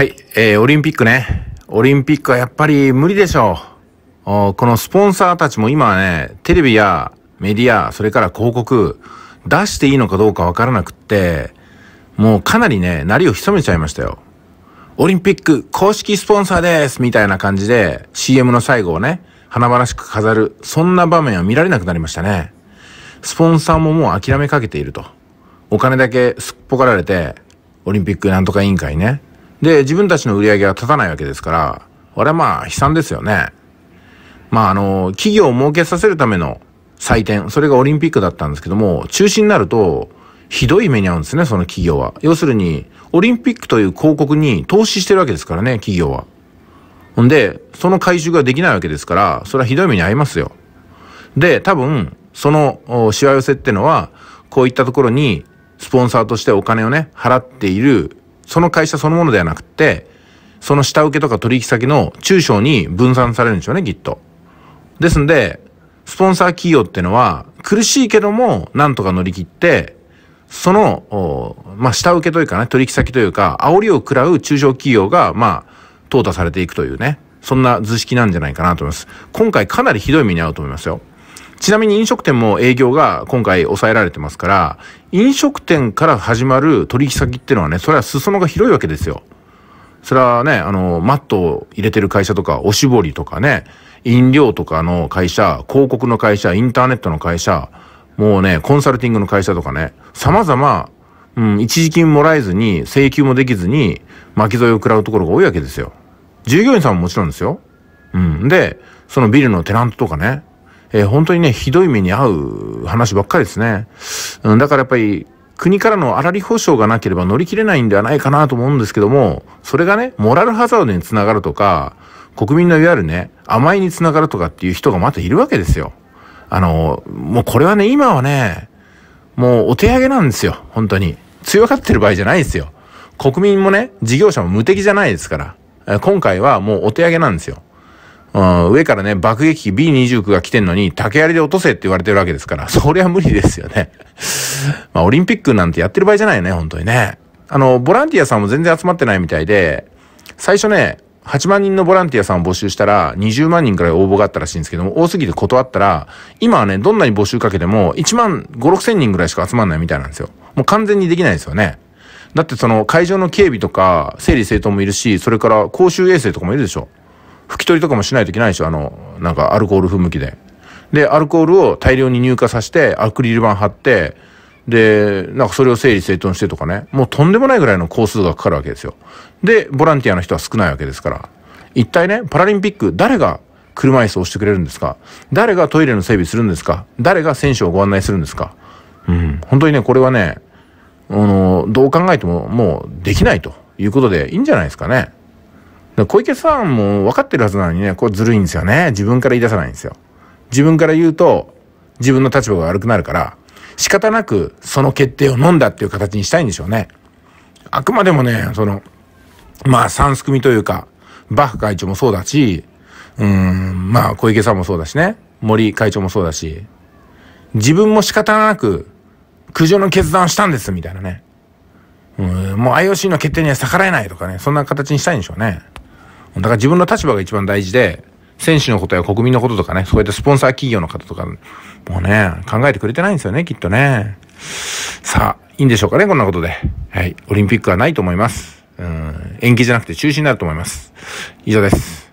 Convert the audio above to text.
はい、えー、オリンピックね。オリンピックはやっぱり無理でしょう。このスポンサーたちも今はね、テレビやメディア、それから広告、出していいのかどうかわからなくって、もうかなりね、なりを潜めちゃいましたよ。オリンピック公式スポンサーですみたいな感じで CM の最後をね、華々しく飾る、そんな場面は見られなくなりましたね。スポンサーももう諦めかけていると。お金だけすっぽかられて、オリンピックなんとか委員会ね。で、自分たちの売り上げが立たないわけですから、あれはまあ悲惨ですよね。まああの、企業を儲けさせるための祭典、それがオリンピックだったんですけども、中止になると、ひどい目に遭うんですね、その企業は。要するに、オリンピックという広告に投資してるわけですからね、企業は。ほんで、その回収ができないわけですから、それはひどい目に遭いますよ。で、多分、その、しわ寄せってのは、こういったところに、スポンサーとしてお金をね、払っているその会社そのものではなくて、その下請けとか取引先の中小に分散されるんでしょうね、きっと。ですんで、スポンサー企業ってのは、苦しいけども、なんとか乗り切って、その、まあ、下請けというかね、取引先というか、煽りを食らう中小企業が、まあ、淘汰されていくというね、そんな図式なんじゃないかなと思います。今回かなりひどい目に遭うと思いますよ。ちなみに飲食店も営業が今回抑えられてますから、飲食店から始まる取引先っていうのはね、それは裾野が広いわけですよ。それはね、あの、マットを入れてる会社とか、おしぼりとかね、飲料とかの会社、広告の会社、インターネットの会社、もうね、コンサルティングの会社とかね、様々、うん、一時金もらえずに、請求もできずに、巻き添えを食らうところが多いわけですよ。従業員さんももちろんですよ。うん。で、そのビルのテナントとかね、えー、本当にね、ひどい目に遭う話ばっかりですね。うん、だからやっぱり、国からの粗利保障がなければ乗り切れないんではないかなと思うんですけども、それがね、モラルハザードにつながるとか、国民のいわゆるね、甘いにつながるとかっていう人がまたいるわけですよ。あの、もうこれはね、今はね、もうお手上げなんですよ、本当に。強がってる場合じゃないですよ。国民もね、事業者も無敵じゃないですから。今回はもうお手上げなんですよ。うん、上からね、爆撃機 B29 が来てんのに、竹槍で落とせって言われてるわけですから、そりゃ無理ですよね。まあ、オリンピックなんてやってる場合じゃないよね、本当にね。あの、ボランティアさんも全然集まってないみたいで、最初ね、8万人のボランティアさんを募集したら、20万人くらい応募があったらしいんですけども、多すぎて断ったら、今はね、どんなに募集かけても、1万5、6千人ぐらいしか集まんないみたいなんですよ。もう完全にできないですよね。だってその会場の警備とか、整理整頓もいるし、それから公衆衛生とかもいるでしょ。拭き取りとかもしないといけないでしょあの、なんかアルコール不向きで。で、アルコールを大量に乳化させて、アクリル板貼って、で、なんかそれを整理整頓してとかね、もうとんでもないぐらいの工数がかかるわけですよ。で、ボランティアの人は少ないわけですから。一体ね、パラリンピック、誰が車椅子をしてくれるんですか誰がトイレの整備するんですか誰が選手をご案内するんですかうん、本当にね、これはね、あの、どう考えてももうできないということでいいんじゃないですかね。小池さんも分かってるはずなのにね、こうずるいんですよね。自分から言い出さないんですよ。自分から言うと、自分の立場が悪くなるから、仕方なくその決定を飲んだっていう形にしたいんでしょうね。あくまでもね、その、まあ、三すくみというか、バッハ会長もそうだし、うん、まあ、小池さんもそうだしね、森会長もそうだし、自分も仕方なく、苦情の決断をしたんです、みたいなね。うん、もう IOC の決定には逆らえないとかね、そんな形にしたいんでしょうね。だから自分の立場が一番大事で、選手のことや国民のこととかね、そうやってスポンサー企業の方とか、もうね、考えてくれてないんですよね、きっとね。さあ、いいんでしょうかね、こんなことで。はい。オリンピックはないと思います。うん。延期じゃなくて中止になると思います。以上です。